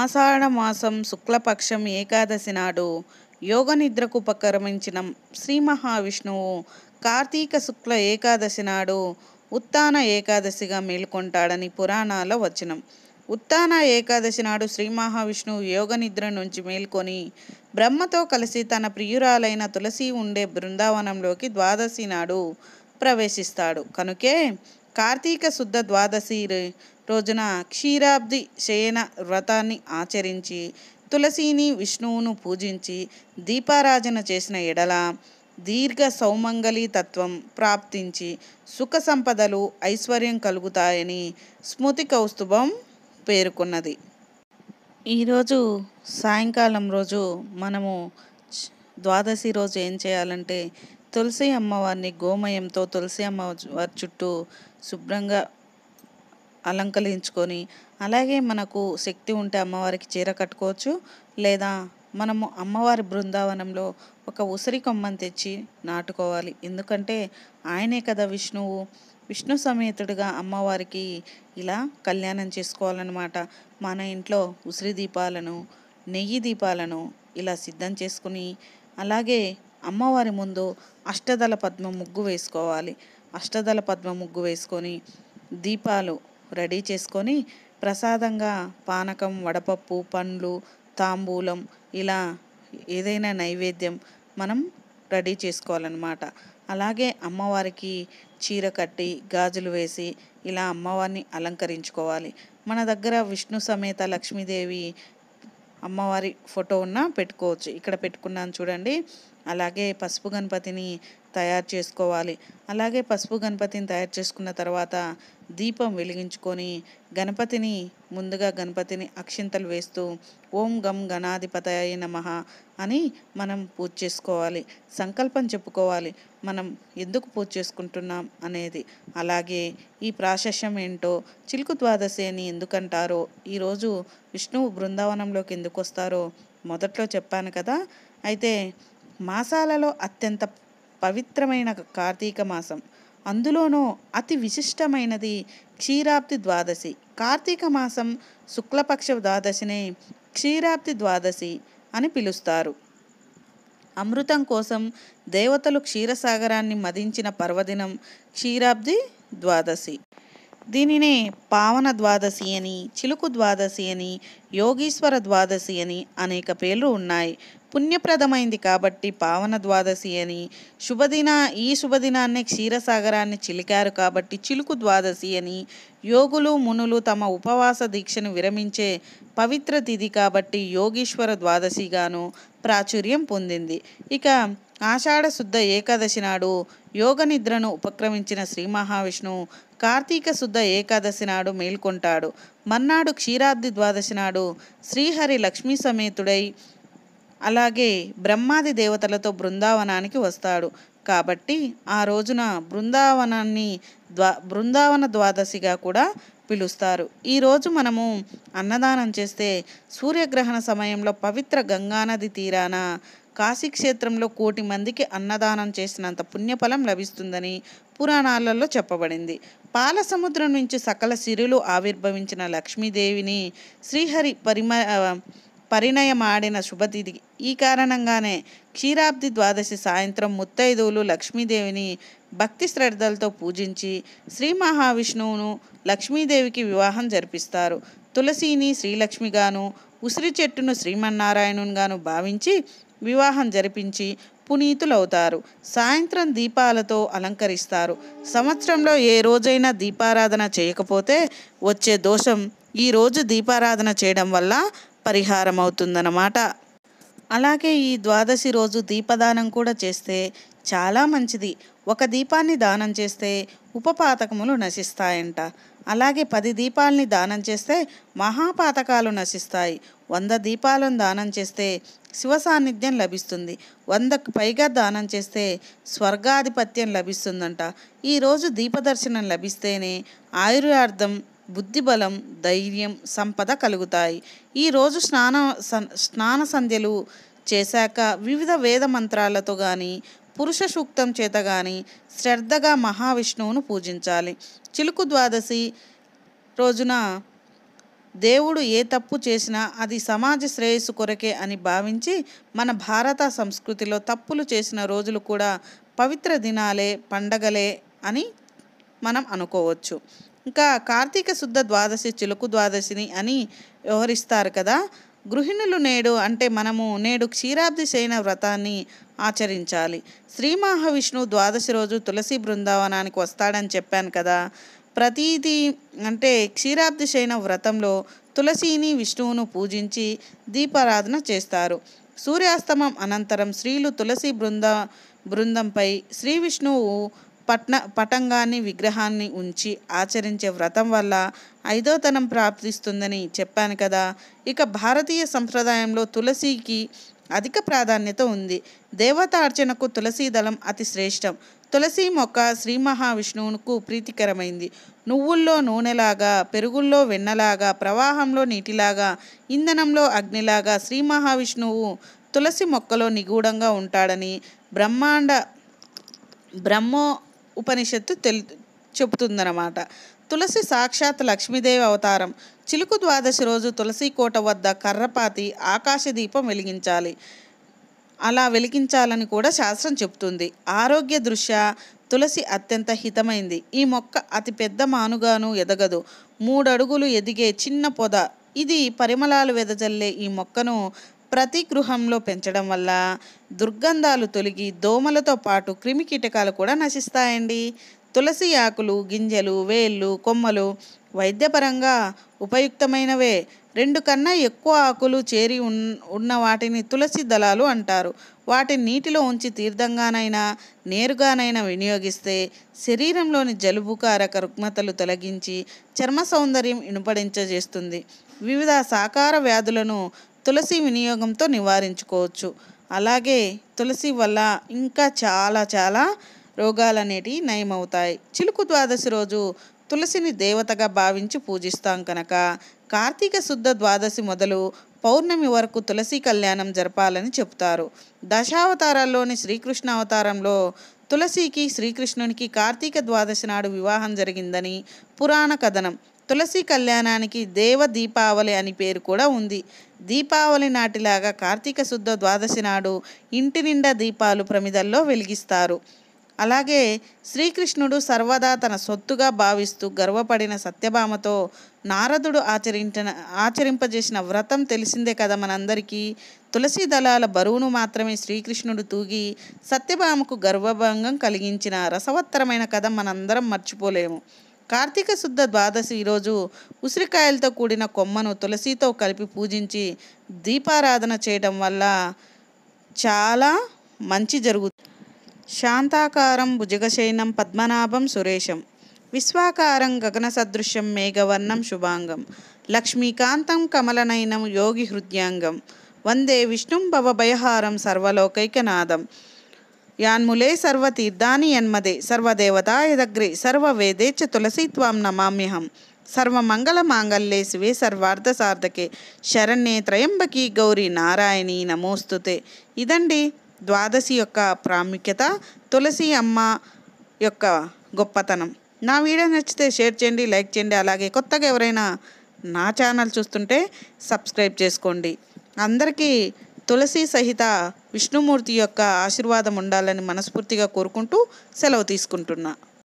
ఆషాఢమాసం శుక్లపక్షం ఏకాదశి నాడు యోగనిద్రకు ఉపక్రమించిన శ్రీ మహావిష్ణువు కార్తీక శుక్ల ఏకాదశి నాడు ఉత్తాన ఏకాదశిగా మేల్కొంటాడని పురాణాల వచనం ఉత్తాన ఏకాదశి నాడు శ్రీ మహావిష్ణువు యోగనిద్ర నుంచి మేల్కొని బ్రహ్మతో కలిసి తన ప్రియురాలైన తులసి ఉండే బృందావనంలోకి ద్వాదశి నాడు ప్రవేశిస్తాడు కనుకే కార్తీక శుద్ధ ద్వాదశి రోజున క్షీరాబ్ది శయన వ్రతాన్ని ఆచరించి తులసిని విష్ణువును పూజించి దీపారాజన చేసిన ఎడల దీర్ఘ సౌమంగళి తత్వం ప్రాప్తించి సుఖ సంపదలు ఐశ్వర్యం కలుగుతాయని స్మృతి కౌస్తుభం పేర్కొన్నది ఈరోజు సాయంకాలం రోజు మనము ద్వాదశి రోజు ఏం చేయాలంటే తులసి అమ్మవారిని గోమయంతో తులసి అమ్మవారి చుట్టూ శుభ్రంగా అలంకరించుకొని అలాగే మనకు శక్తి ఉంటే అమ్మవారికి చీర కట్టుకోవచ్చు లేదా మనము అమ్మవారి బృందావనంలో ఒక ఉసిరి కొమ్మని తెచ్చి నాటుకోవాలి ఎందుకంటే ఆయనే కదా విష్ణువు విష్ణు సమేతుడిగా అమ్మవారికి ఇలా కళ్యాణం చేసుకోవాలన్నమాట మన ఇంట్లో ఉసిరి దీపాలను నెయ్యి దీపాలను ఇలా సిద్ధం చేసుకుని అలాగే అమ్మవారి ముందు అష్టదళ పద్మ ముగ్గు వేసుకోవాలి అష్టదళ పద్మ ముగ్గు వేసుకొని దీపాలు రెడీ చేసుకొని ప్రసాదంగా పానకం వడపప్పు పండ్లు తాంబూలం ఇలా ఏదైనా నైవేద్యం మనం రెడీ చేసుకోవాలన్నమాట అలాగే అమ్మవారికి చీర కట్టి గాజులు వేసి ఇలా అమ్మవారిని అలంకరించుకోవాలి మన దగ్గర విష్ణు సమేత లక్ష్మీదేవి అమ్మవారి ఫోటో ఉన్న పెట్టుకోవచ్చు ఇక్కడ పెట్టుకున్నాను చూడండి అలాగే పసుపు గణపతిని తయారు చేసుకోవాలి అలాగే పసుపు గణపతిని తయారు చేసుకున్న తర్వాత దీపం వెలిగించుకొని గణపతిని ముందుగా గణపతిని అక్షింతలు వేస్తూ ఓం గం గణాధిపతయ నమ అని మనం పూజ చేసుకోవాలి సంకల్పం చెప్పుకోవాలి మనం ఎందుకు పూజ చేసుకుంటున్నాం అనేది అలాగే ఈ ప్రాశస్యం ఏంటో చిలుకు ద్వాదశి అని ఎందుకంటారో ఈరోజు విష్ణువు బృందావనంలోకి ఎందుకు వస్తారో మొదట్లో చెప్పాను కదా అయితే మాసాలలో అత్యంత పవిత్రమైన కార్తీక మాసం అందులోనూ అతి విశిష్టమైనది క్షీరాబ్ది ద్వాదశి కార్తీక మాసం శుక్లపక్ష ద్వాదశిని క్షీరాబ్ది ద్వాదశి అని పిలుస్తారు అమృతం కోసం దేవతలు క్షీరసాగరాన్ని మదించిన పర్వదినం క్షీరాబ్ది ద్వాదశి దీనినే పావన ద్వాదశి అని చిలుకు ద్వాదశి అని యోగీశ్వర ద్వాదశి అని అనేక పేర్లు ఉన్నాయి పుణ్యప్రదమైంది కాబట్టి పావన ద్వాదశి అని శుభదిన ఈ శుభదినాన్నే క్షీరసాగరాన్ని చిలికారు కాబట్టి చిలుకు ద్వాదశి అని యోగులు మునులు తమ ఉపవాస దీక్షను విరమించే పవిత్ర తిథి కాబట్టి యోగీశ్వర ద్వాదశిగాను ప్రాచుర్యం పొందింది ఇక ఆషాఢ శుద్ధ ఏకాదశి నాడు యోగ నిద్రను ఉపక్రమించిన శ్రీ మహావిష్ణువు కార్తీక శుద్ధ ఏకాదశి నాడు మేల్కొంటాడు మర్నాడు క్షీరాద్రి ద్వాదశి నాడు శ్రీహరి లక్ష్మీ సమేతుడై అలాగే బ్రహ్మాది దేవతలతో బృందావనానికి వస్తాడు కాబట్టి ఆ రోజున బృందావనాన్ని ద్వా బృందావన ద్వాదశిగా కూడా పిలుస్తారు ఈరోజు మనము అన్నదానం చేస్తే సూర్యగ్రహణ సమయంలో పవిత్ర గంగానది తీరాన కాశీక్షేత్రంలో కోటి మందికి అన్నదానం చేసినంత పుణ్యఫలం లభిస్తుందని పురాణాలలో చెప్పబడింది పాల సముద్రం నుంచి సకల సిరులు ఆవిర్భవించిన లక్ష్మీదేవిని శ్రీహరి పరిమ పరిణయమాడిన శుభతిథి ఈ కారణంగానే క్షీరాబ్ది ద్వాదశి సాయంత్రం ముత్తైదువులు లక్ష్మీదేవిని భక్తి శ్రద్ధలతో పూజించి శ్రీ మహావిష్ణువును లక్ష్మీదేవికి వివాహం జరిపిస్తారు తులసిని శ్రీలక్ష్మిగాను ఉసిరి చెట్టును శ్రీమన్నారాయణునిగాను భావించి వివాహం జరిపించి పునీతులవుతారు సాయంత్రం దీపాలతో అలంకరిస్తారు సంవత్సరంలో ఏ రోజైనా దీపారాధన చేయకపోతే వచ్చే దోషం ఈరోజు దీపారాధన చేయడం వల్ల పరిహారం అవుతుందన్నమాట అలాగే ఈ ద్వాదశి రోజు దీపదానం కూడా చేస్తే చాలా మంచిది ఒక దీపాన్ని దానం చేస్తే ఉపపాతకములు నశిస్తాయంట అలాగే పది దీపాలని దానం చేస్తే మహాపాతకాలు నశిస్తాయి వంద దీపాలను దానం చేస్తే శివ సాన్నిధ్యం లభిస్తుంది వందకు పైగా దానం చేస్తే స్వర్గాధిపత్యం లభిస్తుందంట ఈరోజు దీపదర్శనం లభిస్తేనే ఆయుర్వార్థం బుద్ధిబలం ధైర్యం సంపద కలుగుతాయి ఈరోజు స్నాన స్నాన సంధ్యలు చేశాక వివిధ వేద మంత్రాలతో కానీ పురుష సూక్తం చేత కానీ శ్రద్ధగా మహావిష్ణువును పూజించాలి చిలుకు ద్వాదశి రోజున దేవుడు ఏ తప్పు చేసినా అది సమాజ శ్రేయస్సు కొరకే అని భావించి మన భారత సంస్కృతిలో తప్పులు చేసిన రోజులు కూడా పవిత్ర దినాలే పండగలే అని మనం అనుకోవచ్చు ఇంకా కార్తీక శుద్ధ ద్వాదశి చిలుకు ద్వాదశిని అని వ్యవహరిస్తారు కదా గృహిణులు నేడు అంటే మనము నేడు క్షీరాబ్ది శయన వ్రతాన్ని ఆచరించాలి శ్రీ మహావిష్ణువు ద్వాదశి రోజు తులసి బృందావనానికి వస్తాడని చెప్పాను కదా ప్రతీది అంటే క్షీరాబ్ది శయన వ్రతంలో తులసిని విష్ణువును పూజించి దీపారాధన చేస్తారు సూర్యాస్తమం అనంతరం స్త్రీలు తులసి బృంద బృందంపై శ్రీ విష్ణువు పట్న పటంగాన్ని విగ్రహాన్ని ఉంచి ఆచరించే వ్రతం వల్ల ఐదోతనం ప్రాప్తిస్తుందని చెప్పాను కదా ఇక భారతీయ సంప్రదాయంలో తులసికి అధిక ప్రాధాన్యత ఉంది దేవత అర్చనకు తులసీ దళం అతి శ్రేష్టం తులసి మొక్క శ్రీ మహావిష్ణువుకు ప్రీతికరమైంది నువ్వుల్లో నూనెలాగా పెరుగుల్లో వెన్నలాగా ప్రవాహంలో నీటిలాగా ఇంధనంలో అగ్నిలాగా శ్రీ మహావిష్ణువు తులసి మొక్కలో నిగూఢంగా ఉంటాడని బ్రహ్మాండ బ్రహ్మో ఉపనిషత్తు తెలు చెబుతుందన్నమాట తులసి సాక్షాత్ లక్ష్మీదేవి అవతారం చిలుకు ద్వాదశి రోజు తులసి కోట వద్ద కర్రపాతి ఆకాశదీపం వెలిగించాలి అలా వెలిగించాలని కూడా శాస్త్రం చెబుతుంది ఆరోగ్య దృష్ట్యా తులసి అత్యంత హితమైంది ఈ మొక్క అతి పెద్ద మానుగాను ఎదగదు మూడడుగులు ఎదిగే చిన్న పొద ఇది పరిమళాలు వెదజల్లే ఈ మొక్కను ప్రతి గృహంలో పెంచడం వల్ల దుర్గంధాలు తొలగి దోమలతో పాటు క్రిమి కీటకాలు కూడా నశిస్తాయండి తులసి ఆకులు గింజలు వేళ్ళు కొమ్మలు వైద్యపరంగా ఉపయుక్తమైనవే రెండు కన్నా ఎక్కువ ఆకులు చేరి ఉన్న వాటిని తులసి దళాలు అంటారు వాటిని నీటిలో ఉంచి తీర్థంగానైనా నేరుగానైనా వినియోగిస్తే శరీరంలోని జలుబు కారక రుగ్మతలు తొలగించి చర్మ సౌందర్యం ఇనుపడించజేస్తుంది వివిధ సాకార వ్యాధులను తులసి వినియోగంతో నివారించుకోవచ్చు అలాగే తులసి వల్ల ఇంకా చాలా చాలా రోగాలు అనేటివి నయమవుతాయి చిలుకు ద్వాదశి రోజు తులసిని దేవతగా భావించి పూజిస్తాం కనుక కార్తీక శుద్ధ ద్వాదశి మొదలు పౌర్ణమి వరకు తులసి కళ్యాణం జరపాలని చెప్తారు దశావతారాల్లోని శ్రీకృష్ణ అవతారంలో తులసికి శ్రీకృష్ణునికి కార్తీక ద్వాదశి నాడు వివాహం జరిగిందని పురాణ కథనం తులసి కళ్యాణానికి దేవ దీపావళి అని పేరు కూడా ఉంది దీపావళి నాటిలాగా కార్తీక శుద్ధ ద్వాదశి నాడు ఇంటి నిండా దీపాలు ప్రమిదల్లో వెలిగిస్తారు అలాగే శ్రీకృష్ణుడు సర్వదా తన సొత్తుగా భావిస్తూ గర్వపడిన సత్యభామతో నారదుడు ఆచరించిన ఆచరింపజేసిన వ్రతం తెలిసిందే కదా మనందరికీ తులసి దళాల బరువును మాత్రమే శ్రీకృష్ణుడు తూగి సత్యభామకు గర్వభంగం కలిగించిన రసవత్తరమైన కథ మనందరం మర్చిపోలేము కార్తీక శుద్ధ ద్వాదశి ఈరోజు ఉసిరికాయలతో కూడిన కొమ్మను తులసితో కలిపి పూజించి దీపారాధన చేయడం వల్ల చాలా మంచి జరుగుతుంది శాంతాకారం భుజగశయనం పద్మనాభం సురేశం విశ్వాకారం గగన సదృశ్యం మేఘవర్ణం శుభాంగం లక్ష్మీకాంతం కమలనయనం యోగి హృద్యాంగం వందే విష్ణుం భవభయహారం సర్వలోకైకనాథం యాన్ములే సర్వతీర్థాని యన్మదే సర్వదేవతాయదగ్రే సర్వవేదే చ తులసి త్వాం నమామ్యహం సర్వమంగళమాంగళ్యే శివే సార్థకే శరణ్యే త్రయంబకి గౌరీ నారాయణి నమోస్తుతే ఇదండి ద్వాదశి యొక్క ప్రాముఖ్యత తులసి అమ్మ యొక్క గొప్పతనం నా వీడియో నచ్చితే షేర్ చేయండి లైక్ చేయండి అలాగే కొత్తగా ఎవరైనా నా ఛానల్ చూస్తుంటే సబ్స్క్రైబ్ చేసుకోండి అందరికీ తులసి సహిత విష్ణుమూర్తి యొక్క ఆశీర్వాదం ఉండాలని మనస్ఫూర్తిగా కోరుకుంటూ సెలవు తీసుకుంటున్నా